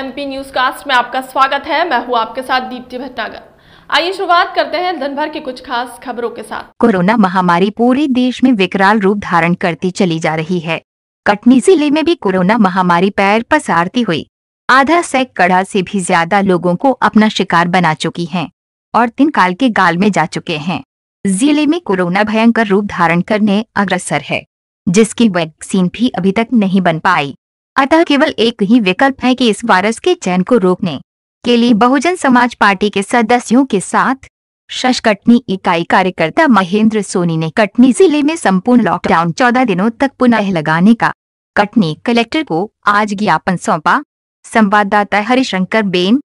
MP news cast में आपका स्वागत है मैं हूँ आपके साथ दीप्ति भटनागर आइए शुरुआत करते हैं धन भर की कुछ खास खबरों के साथ कोरोना महामारी पूरे देश में विकराल रूप धारण करती चली जा रही है कटनी जिले में भी कोरोना महामारी पैर पसारती हुई आधा सैकड़ा से भी ज्यादा लोगों को अपना शिकार बना चुकी है और तीन काल के गाल में जा चुके हैं जिले में कोरोना भयंकर रूप धारण करने अग्रसर है जिसकी वैक्सीन भी अभी तक नहीं बन पाई अतः केवल एक ही विकल्प है कि इस वायरस के चयन को रोकने के लिए बहुजन समाज पार्टी के सदस्यों के साथ शश कटनी इकाई कार्यकर्ता महेंद्र सोनी ने कटनी जिले में संपूर्ण लॉकडाउन चौदह दिनों तक पुनः लगाने का कटनी कलेक्टर को आज ज्ञापन सौंपा संवाददाता हरिशंकर बेन